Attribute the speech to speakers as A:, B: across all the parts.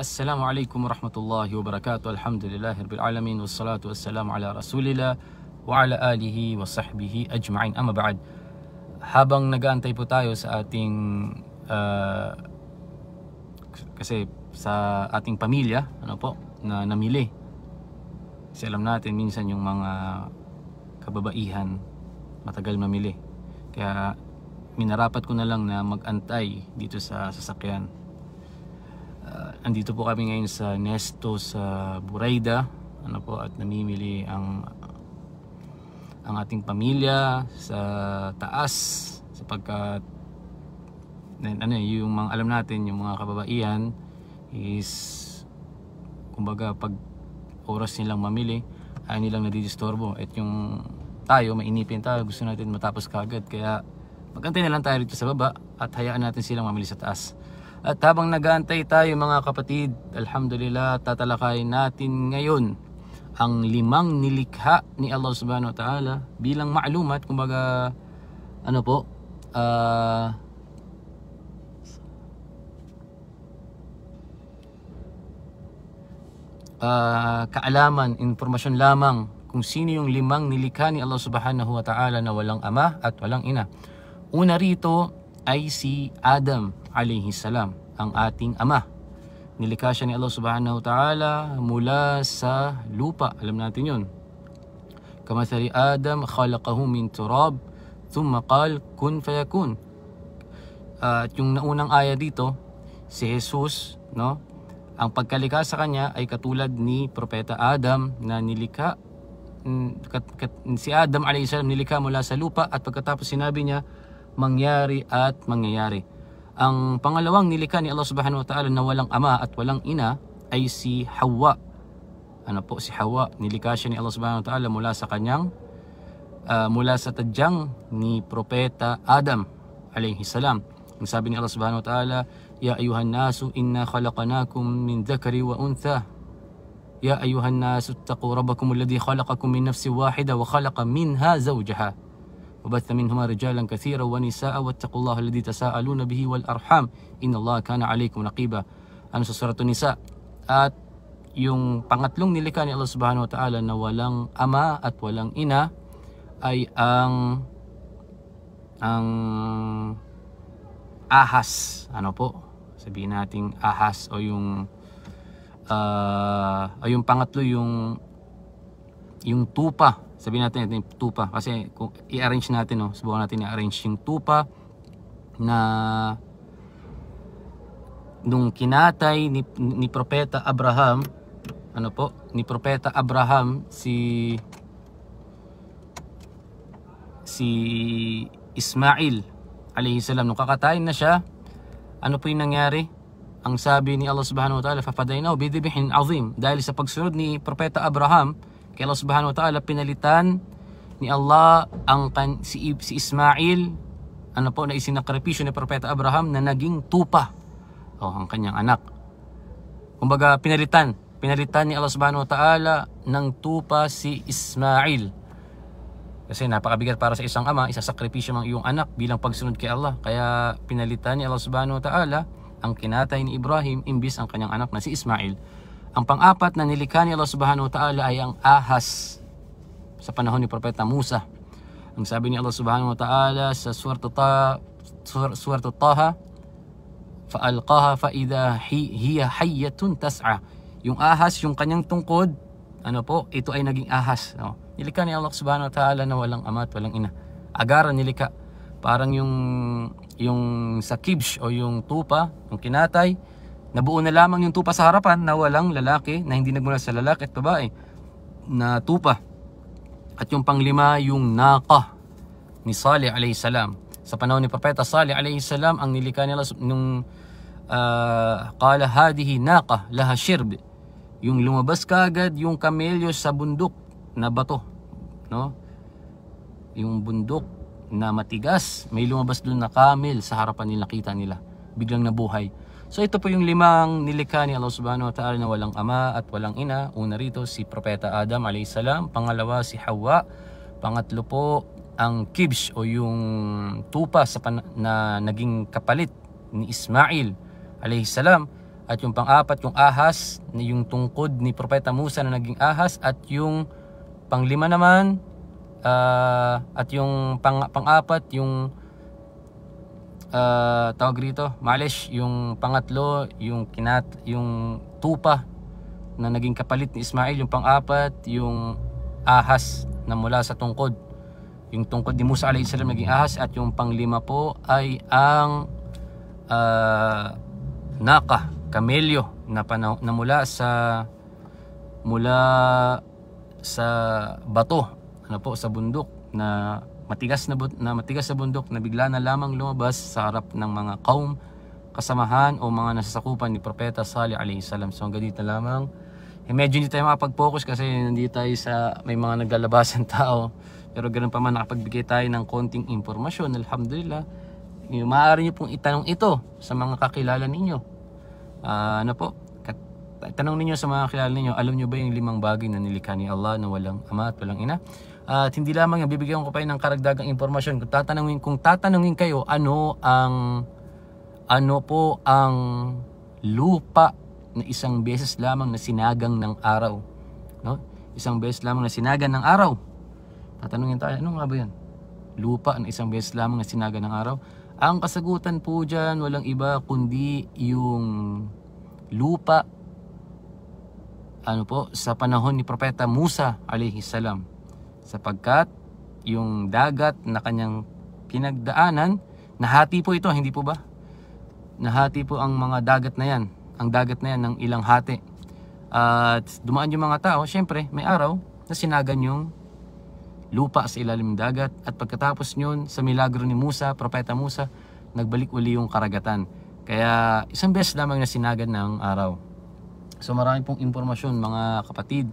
A: Assalamu alaikum warahmatullahi wabarakatuh. Alhamdulillahirabbil alamin wassalatu wassalamu ala rasulillah wa ala alihi wa sahbihi ajma'in. Amma ba'd. Habang nagaantay po tayo sa ating uh, kasi sa ating pamilya, ano po, na namili. Kasi alam natin minsan yung mga kababaihan matagal mamili. Kaya minarapat ko na lang na magantay dito sa sasakyan Uh, ah, andito po kami ngayon sa Nesto sa Buraida ano po at namimili ang ang ating pamilya sa taas sapagkat ano yung mga alam natin yung mga kababaihan is kumbaga pag oras nilang mamili ay nilang nadidisturbo at yung tayo mainipin tayo gusto natin matapos kagad kaya magantay na lang tayo dito sa baba at hayaan natin silang mamili sa taas at habang nagaantay tayo mga kapatid, alhamdulillah tatalakayin natin ngayon ang limang nilikha ni Allah subhanahu wa ta'ala bilang maalumat, kumbaga ano po, uh, uh, kaalaman, impormasyon lamang kung sino yung limang nilikha ni Allah subhanahu wa ta'ala na walang ama at walang ina. Una rito, ay si Adam alayhi salam, ang ating ama. Nilikha siya ni Allah subhanahu wa ta'ala mula sa lupa. Alam natin yun. Kamathali Adam khalaqahu min turab thumma qal kun fayakun. Uh, at yung naunang aya dito, si Jesus, no? Ang pagkalikha sa kanya ay katulad ni Propeta Adam na nilikha mm, si Adam alayhi salam nilikha mula sa lupa at pagkatapos sinabi niya mangyari at mangyayari. Ang pangalawang nilikha ni Allah Subhanahu wa Ta'ala na walang ama at walang ina ay si Hawa. Ano po si Hawa? Nilikha siya ni Allah Subhanahu wa Ta'ala mula sa kanyang uh, mula sa tadyang ni propeta Adam alayhi salam. Ang sabi ni Allah Subhanahu wa Ta'ala, "Ya ayuhan nasu inna khalaqnakum min dhakari wa untha." Ya ayuhan nasu ittaqu rabbakum alladhi khalaqakum min nafsin wahida wa khalaqa minha zawjaha. وبث منهما رجالا كثيرا ونساء واتقوا الله الذي تساءلون به والأرحام إن الله كان عليكم نقيبا ano sa Surah Nisa at yung pangatlong nilikha ni Allah Subhanahu wa Ta'ala na walang ama at walang ina ay ang ang ahas ano po sabihin nating ahas o yung uh, o yung pangatlo yung yung tupa sabihin natin ito yung tupa kasi kung i-arrange natin no subukan natin i-arrange yung tupa na nung kinatay ni, ni propeta Abraham ano po ni propeta Abraham si si Ismail alayhi salam nung kakatayin na siya ano po yung nangyari ang sabi ni Allah subhanahu wa ta'ala fafadaynahu bidibhin azim dahil sa pagsunod ni propeta Abraham kaya Allah subhanahu wa ta'ala pinalitan ni Allah ang kan, si, si Ismail ano po na isinakripisyo ni Propeta Abraham na naging tupa o oh, ang kanyang anak. Kumbaga pinalitan, pinalitan ni Allah subhanahu wa ta'ala ng tupa si Ismail. Kasi napakabigat para sa isang ama, isasakripisyo ng iyong anak bilang pagsunod kay Allah. Kaya pinalitan ni Allah subhanahu wa ta'ala ang kinatay ni Ibrahim imbis ang kanyang anak na si Ismail ang pang-apat na nilikha ni Allah Subhanahu wa Ta'ala ay ang ahas sa panahon ni Propeta Musa. Ang sabi ni Allah Subhanahu wa Ta'ala sa Surah Ta Taha, "Fa'alqaha fa idha hiya hayyatun tas'a." Yung ahas, yung kanyang tungkod, ano po, ito ay naging ahas. No? Nilika ni Allah Subhanahu wa Ta'ala na walang ama at walang ina. Agara nilika. Parang yung yung sa kibsh o yung tupa, yung kinatay, Nabuo na lamang yung tupa sa harapan na walang lalaki na hindi nagmula sa lalaki at babae na tupa. At yung panglima, yung naka ni Saleh salam. Sa panahon ni Propeta Saleh salam, ang nilikha nila nung uh, ah, kala hadihi naka laha shirb. Yung lumabas kagad yung kamelyo sa bundok na bato. No? Yung bundok na matigas, may lumabas doon na kamel sa harapan nila, kita nila. Biglang nabuhay So ito po yung limang nilikha ni Allah subhanahu wa ta'ala na walang ama at walang ina. Una rito si Propeta Adam salam, pangalawa si Hawa, pangatlo po ang kibsh o yung tupa sa na naging kapalit ni Ismail salam at yung pang-apat yung ahas na yung tungkod ni Propeta Musa na naging ahas at yung panglima naman uh, at yung pang pang-apat yung uh, tawag rito, Malish, yung pangatlo, yung kinat, yung tupa na naging kapalit ni Ismail, yung pang-apat, yung ahas na mula sa tungkod. Yung tungkod ni Musa alayhi salam naging ahas at yung panglima po ay ang uh, naka, kamelyo na, panaw, na mula sa mula sa bato, ano po, sa bundok na matigas na, na matigas sa bundok na bigla na lamang lumabas sa harap ng mga kaum kasamahan o mga nasasakupan ni Propeta Salih alayhi salam. So hanggang dito lamang. Eh, medyo hindi tayo makapag-focus kasi nandito tayo sa may mga naglalabasan tao. Pero ganoon pa man nakapagbigay tayo ng konting impormasyon. Alhamdulillah. Maaari nyo pong itanong ito sa mga kakilala ninyo. Uh, ano po? tanong ninyo sa mga kilala ninyo, alam nyo ba yung limang bagay na nilikha ni Allah na walang ama at walang ina? At hindi lamang yan, bibigyan ko kayo ng karagdagang impormasyon. Kung tatanungin, kung tatanungin kayo, ano ang ano po ang lupa na isang beses lamang na sinagang ng araw? No? Isang beses lamang na sinagan ng araw. Tatanungin tayo, ano nga ba yan? Lupa na isang beses lamang na sinagan ng araw. Ang kasagutan po dyan, walang iba kundi yung lupa ano po, sa panahon ni Propeta Musa alayhi salam. Sapagkat yung dagat na kanyang pinagdaanan, nahati po ito, hindi po ba? Nahati po ang mga dagat na yan, ang dagat na yan ng ilang hati. At dumaan yung mga tao, syempre may araw na sinagan yung lupa sa ilalim ng dagat at pagkatapos nyon sa milagro ni Musa, propeta Musa, nagbalik uli yung karagatan. Kaya isang beses lamang na sinagan ng araw. So marami pong impormasyon mga kapatid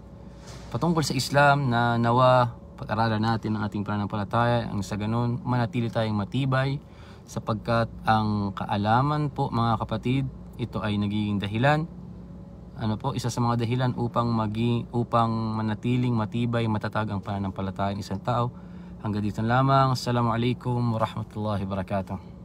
A: patungkol sa Islam na nawa pag-aralan natin ang ating pananampalataya ang sa ganun manatili tayong matibay sapagkat ang kaalaman po mga kapatid ito ay nagiging dahilan ano po isa sa mga dahilan upang maging upang manatiling matibay matatag ang pananampalataya ng isang tao hanggang dito lamang assalamu alaikum warahmatullahi wabarakatuh